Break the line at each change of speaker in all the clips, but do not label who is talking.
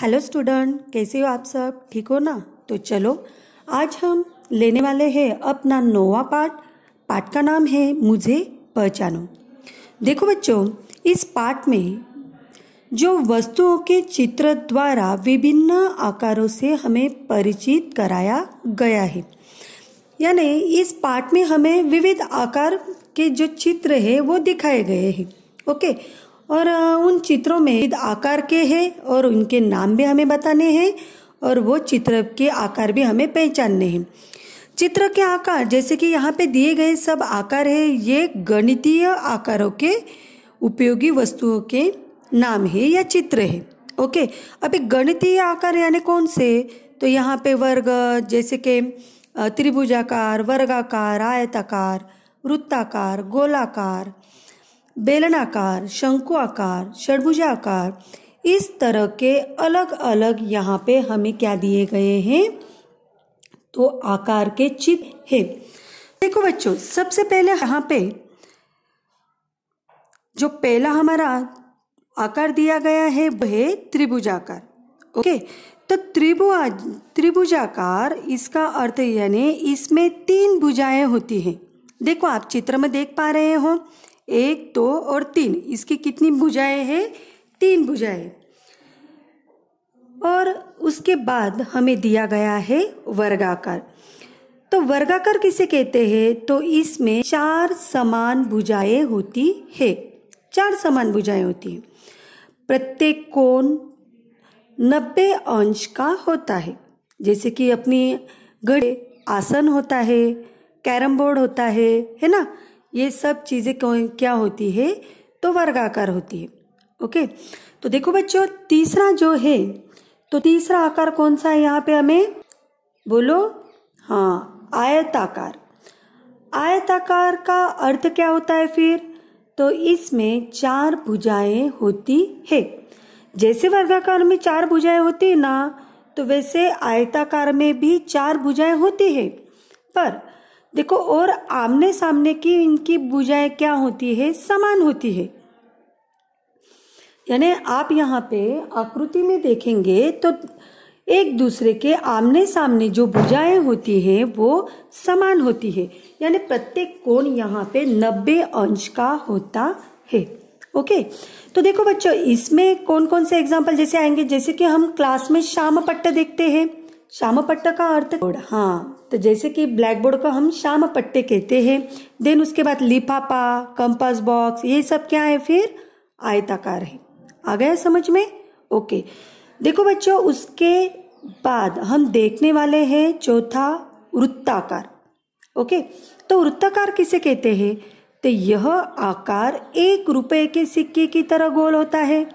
Hello student कैसे हो आप सब ठीक हो ना तो चलो आज हम लेने वाले हैं अपना नोवा पार्ट पाठ का नाम है मुझे पहचानो देखो बच्चों इस पाठ में जो वस्तुओं के चित्र द्वारा विभिन्न आकारों से हमें परिचित कराया गया है यानी इस पाठ में हमें विविध आकार के जो चित्र है वो दिखाए गए हैं ओके और उन चित्रों में आकार के हैं और उनके नाम भी हमें बताने हैं और वो चित्र के आकार भी हमें पहचानने हैं चित्र के आकार जैसे कि यहाँ पे दिए गए सब आकार है ये गणितीय आकारों के उपयोगी वस्तुओं के नाम है या चित्र है ओके अभी गणितीय आकार यानी कौन से तो यहाँ पे वर्ग जैसे कि त्रिभुजाकार वर्गाकार आयताकार वृत्ताकार गोलाकार बेलनाकार शंकुआकार षडभुजाकार इस तरह के अलग अलग यहाँ पे हमें क्या दिए गए हैं तो आकार के चित्र है देखो बच्चों सबसे पहले यहाँ पे जो पहला हमारा आकार दिया गया है वह त्रिभुजाकार ओके तो त्रिभुआ त्रिभुजाकार इसका अर्थ यानी इसमें तीन भुजाएं होती हैं देखो आप चित्र में देख पा रहे हो एक दो और तीन इसकी कितनी भुजाएं हैं तीन भुजाएं और उसके बाद हमें दिया गया है वर्गाकार तो वर्गाकार किसे कहते हैं तो इसमें चार समान भुजाएं होती है चार समान भुजाएं होती हैं प्रत्येक कोण नब्बे अंश का होता है जैसे कि अपनी घड़े आसन होता है कैरम बोर्ड होता है है ना ये सब चीज़ें क्या होती है तो वर्गाकार होती है ओके तो देखो बच्चों तीसरा जो है तो तीसरा आकार कौन सा है यहाँ पे हमें बोलो हाँ आयताकार आयताकार का अर्थ क्या होता है फिर तो इसमें चार भुजाएं होती है जैसे वर्गाकार में चार भुजाएं होती है ना तो वैसे आयताकार में भी चार भुजाएं होती है पर देखो और आमने सामने की इनकी बुझाएँ क्या होती है समान होती है यानी आप यहाँ पे आकृति में देखेंगे तो एक दूसरे के आमने सामने जो बुझाएँ होती है वो समान होती है यानी प्रत्येक कोण यहाँ पे 90 अंश का होता है ओके तो देखो बच्चों इसमें कौन कौन से एग्जाम्पल जैसे आएंगे जैसे कि हम क्लास में श्याम पट्ट देखते हैं श्याम पट्टा का अर्थ बोर्ड हाँ तो जैसे कि ब्लैक बोर्ड को हम श्याम पट्टे कहते हैं देन उसके बाद लिफाफा कंपास बॉक्स ये सब क्या है फिर आयताकार है आ गया समझ में ओके देखो बच्चों उसके बाद हम देखने वाले हैं चौथा वृत्ताकार ओके तो वृत्ताकार किसे कहते हैं तो यह आकार एक रुपए के सिक्के की तरह गोल होता है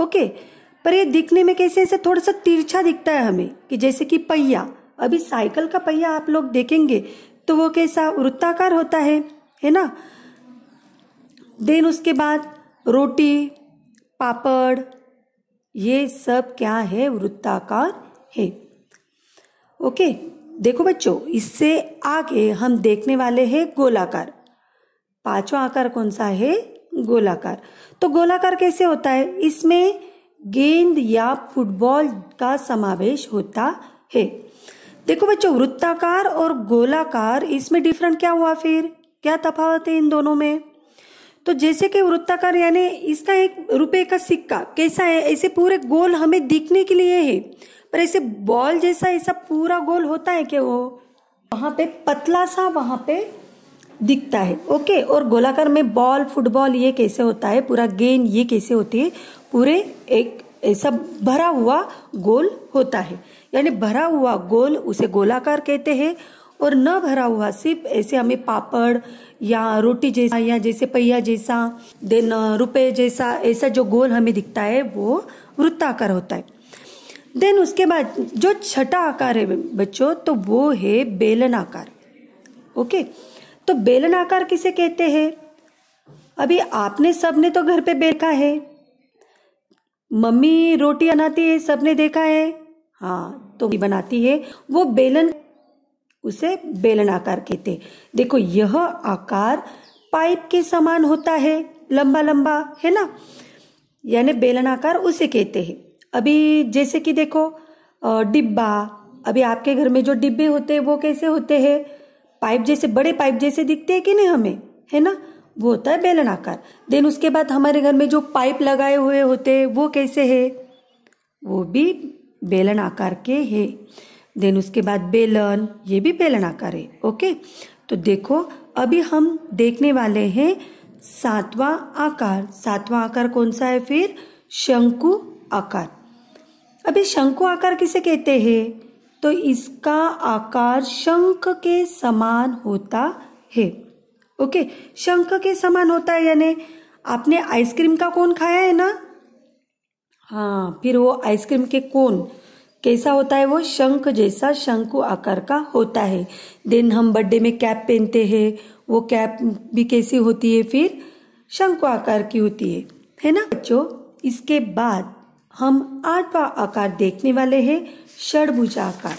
ओके okay. पर ये दिखने में कैसे ऐसे थोड़ा सा तिरछा दिखता है हमें कि जैसे कि पहिया अभी साइकिल का पहिया आप लोग देखेंगे तो वो कैसा वृत्ताकार होता है है ना देन उसके बाद रोटी पापड़ ये सब क्या है वृत्ताकार है ओके देखो बच्चों इससे आगे हम देखने वाले हैं गोलाकार पांचवा आकार कौन सा है गोलाकार तो गोलाकार कैसे होता है इसमें गेंद या फुटबॉल का समावेश होता है देखो बच्चों वृत्ताकार और गोलाकार इसमें डिफरेंट क्या हुआ फिर क्या तफावत है इन दोनों में तो जैसे कि वृत्ताकार यानी इसका एक रुपए का सिक्का कैसा है ऐसे पूरे गोल हमें दिखने के लिए है पर ऐसे बॉल जैसा ऐसा पूरा गोल होता है क्या वो वहां पे पतला सा वहां पे दिखता है ओके और गोलाकार में बॉल फुटबॉल ये कैसे होता है पूरा गेंद ये कैसे होती है पूरे एक ऐसा भरा हुआ गोल होता है यानी भरा हुआ गोल उसे गोलाकार कहते हैं और न भरा हुआ सिर्फ ऐसे हमें पापड़ या रोटी जैसा या जैसे पहिया जैसा देन रुपए जैसा ऐसा जो गोल हमें दिखता है वो वृत्ताकार होता है देन उसके बाद जो छठा आकार है बच्चों तो वो है बेलन आकार ओके okay? तो बेलनाकार किसे कहते हैं अभी आपने सबने तो घर पे देखा है मम्मी रोटी बनाती है सबने देखा है हाँ तो बनाती है वो बेलन उसे बेलन आकार कहते देखो यह आकार पाइप के समान होता है लंबा लंबा है ना यानी बेलन आकार उसे कहते हैं अभी जैसे कि देखो डिब्बा अभी आपके घर में जो डिब्बे होते हैं वो कैसे होते हैं पाइप जैसे बड़े पाइप जैसे दिखते हैं कि नहीं हमें है ना वो होता है बेलन आकार देन उसके बाद हमारे घर में जो पाइप लगाए हुए होते हैं वो कैसे है वो भी बेलन आकार के है देन उसके बाद बेलन ये भी बेलन आकार है ओके तो देखो अभी हम देखने वाले हैं सातवां आकार सातवां आकार कौन सा है फिर शंकु आकार अभी शंकु आकार किसे कहते हैं तो इसका आकार शंख के समान होता है ओके शंख के समान होता है यानी आपने आइसक्रीम का कोन खाया है ना हाँ फिर वो आइसक्रीम के कोन कैसा होता है वो शंख जैसा शंकु आकार का होता है देन हम बर्थडे में कैप पहनते हैं वो कैप भी कैसी होती है फिर शंकु आकार की होती है है ना बच्चों इसके बाद हम आठवा आकार देखने वाले हैं षडभुजा आकार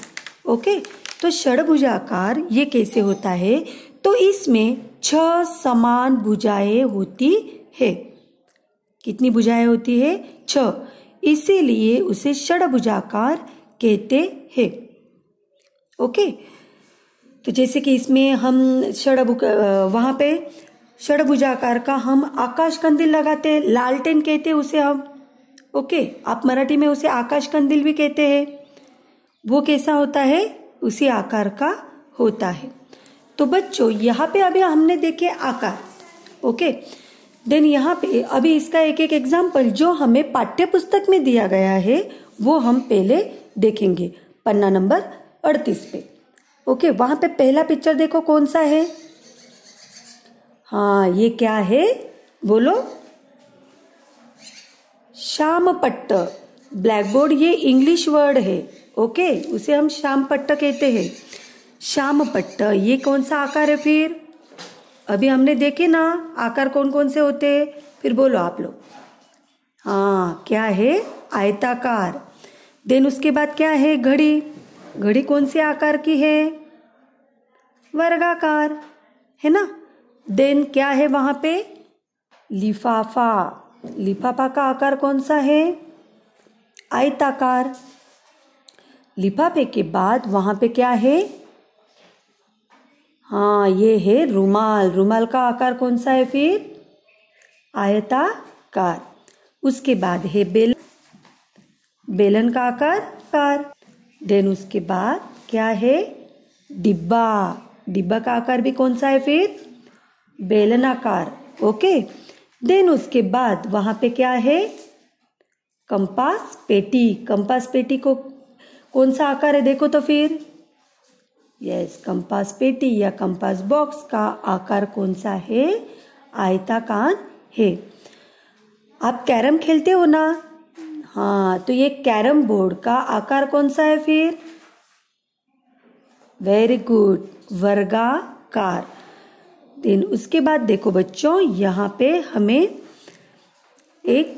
ओके तो षडभुजा आकार ये कैसे होता है तो इसमें छह समान भुजाएं होती है कितनी भुजाएं होती है छ इसीलिए उसे आकार कहते हैं ओके तो जैसे कि इसमें हम षडभु वहां पे षडभुजाकार का हम आकाश कंदिल लगाते हैं लालटेन कहते उसे हम ओके आप मराठी में उसे आकाश कंदिल भी कहते हैं वो कैसा होता है उसी आकार का होता है तो बच्चों यहाँ पे अभी हमने देखे आकार ओके देन यहाँ पे अभी इसका एक एक एग्जाम्पल जो हमें पाठ्य पुस्तक में दिया गया है वो हम पहले देखेंगे पन्ना नंबर अड़तीस पे ओके वहां पे पहला पिक्चर देखो कौन सा है हाँ ये क्या है बोलो श्याम पट्ट ब्लैक बोर्ड ये इंग्लिश वर्ड है ओके उसे हम श्याम पट्ट कहते हैं श्याम पट्ट ये कौन सा आकार है फिर अभी हमने देखे ना आकार कौन कौन से होते हैं फिर बोलो आप लोग हाँ क्या है आयताकार देन उसके बाद क्या है घड़ी घड़ी कौन से आकार की है वर्गाकार है ना देन क्या है वहाँ पे लिफाफा लिफाफा का आकार कौन सा है आयताकार लिफाफे के बाद वहां पे क्या है हाँ ये है रुमाल रुमाल का आकार कौन सा है फिर आयताकार उसके बाद है बेलन बेलन का आकार कार देन उसके बाद क्या है डिब्बा डिब्बा का आकार भी कौन सा है फिर बेलनाकार ओके देन उसके बाद वहां पे क्या है कंपास पेटी कंपास पेटी को कौन सा आकार है देखो तो फिर यस कंपास पेटी या कंपास बॉक्स का आकार कौन सा है आयताकार है आप कैरम खेलते हो ना हाँ तो ये कैरम बोर्ड का आकार कौन सा है फिर वेरी गुड वर्गाकार देन उसके बाद देखो बच्चों यहाँ पे हमें एक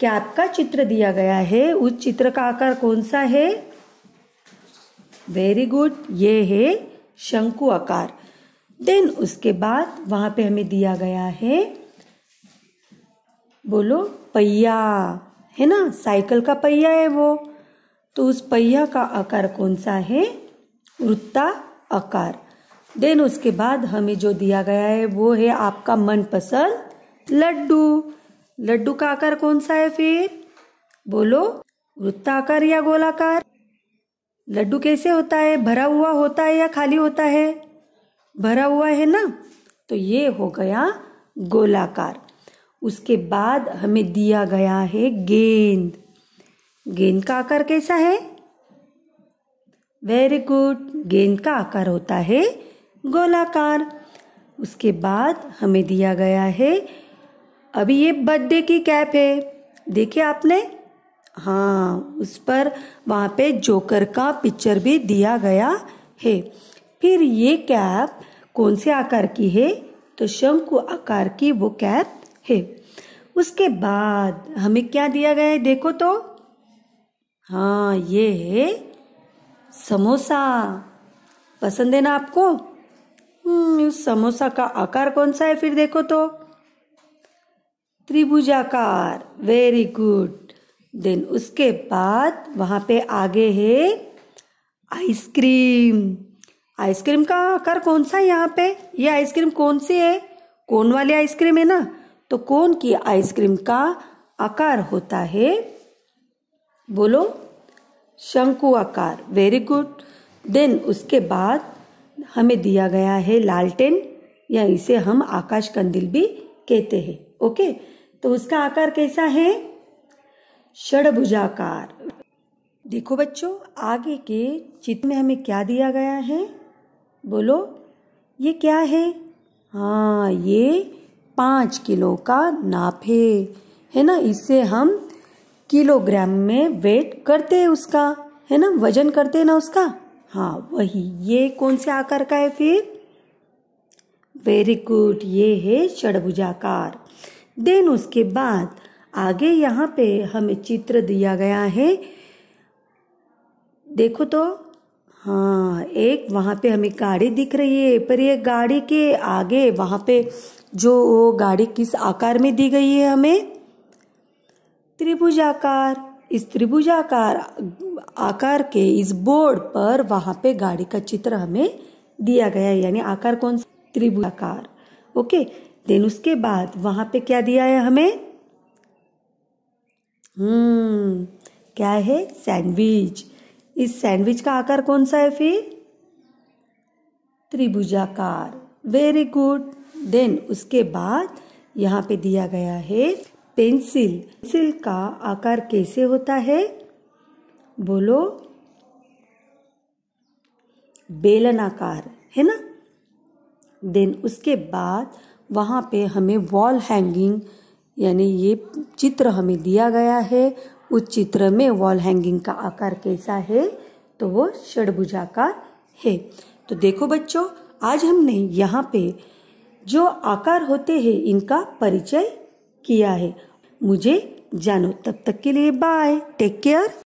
कैप का चित्र दिया गया है उस चित्र का आकार कौन सा है वेरी गुड ये है शंकु आकार देन उसके बाद वहां पे हमें दिया गया है बोलो पहिया है ना साइकिल का पहिया है वो तो उस पहिया का आकार कौन सा है वृत्ता आकार देन उसके बाद हमें जो दिया गया है वो है आपका मनपसंद लड्डू लड्डू का आकार कौन सा है फिर बोलो वृत्ताकार या गोलाकार लड्डू कैसे होता है भरा हुआ होता है या खाली होता है भरा हुआ है ना तो ये हो गया गोलाकार उसके बाद हमें दिया गया है गेंद गेंद का आकार कैसा है वेरी गुड गेंद का आकार होता है गोलाकार उसके बाद हमें दिया गया है अभी ये बर्थडे की कैप है देखे आपने हाँ उस पर वहाँ पे जोकर का पिक्चर भी दिया गया है फिर ये कैप कौन से आकार की है तो शंकु आकार की वो कैप है उसके बाद हमें क्या दिया गया है देखो तो हाँ ये है समोसा पसंद है ना आपको हम्म, उस समोसा का आकार कौन सा है फिर देखो तो त्रिभुजाकार वेरी गुड देन उसके बाद वहां पे आगे है आइसक्रीम आइसक्रीम का आकार कौन सा है यहाँ पे ये आइसक्रीम कौन सी है कौन वाली आइसक्रीम है ना तो कौन की आइसक्रीम का आकार होता है बोलो शंकु आकार वेरी गुड देन उसके बाद हमें दिया गया है लालटेन या इसे हम आकाश कंदिल भी कहते हैं ओके तो उसका आकार कैसा है षडभुजाकार देखो बच्चों आगे के चित्र में हमें क्या दिया गया है बोलो ये क्या है हाँ ये पाँच किलो का नाप है है ना इससे हम किलोग्राम में वेट करते हैं उसका है ना वजन करते हैं ना उसका हाँ वही ये कौन से आकार का है फिर वेरी गुड ये है षडभुजाकार देन उसके बाद आगे यहाँ पे हमें चित्र दिया गया है देखो तो हाँ एक वहाँ पे हमें गाड़ी दिख रही है पर ये गाड़ी के आगे वहाँ पे जो वो गाड़ी किस आकार में दी गई है हमें त्रिभुजाकार इस त्रिभुजाकार आकार के इस बोर्ड पर वहां पे गाड़ी का चित्र हमें दिया गया है यानी आकार कौन सा त्रिभुजाकार ओके देन उसके बाद वहां पे क्या दिया है हमें हम्म क्या है सैंडविच इस सैंडविच का आकार कौन सा है फिर त्रिभुजाकार वेरी गुड देन उसके बाद यहाँ पे दिया गया है पेंसिल पेंसिल का आकार कैसे होता है बोलो बेलनाकार है ना देन उसके बाद वहाँ पे हमें वॉल हैंगिंग यानी ये चित्र हमें दिया गया है उस चित्र में वॉल हैंगिंग का आकार कैसा है तो वो षडभुजाकार है तो देखो बच्चों आज हमने यहाँ पे जो आकार होते हैं इनका परिचय किया है मुझे जानो तब तक के लिए बाय टेक केयर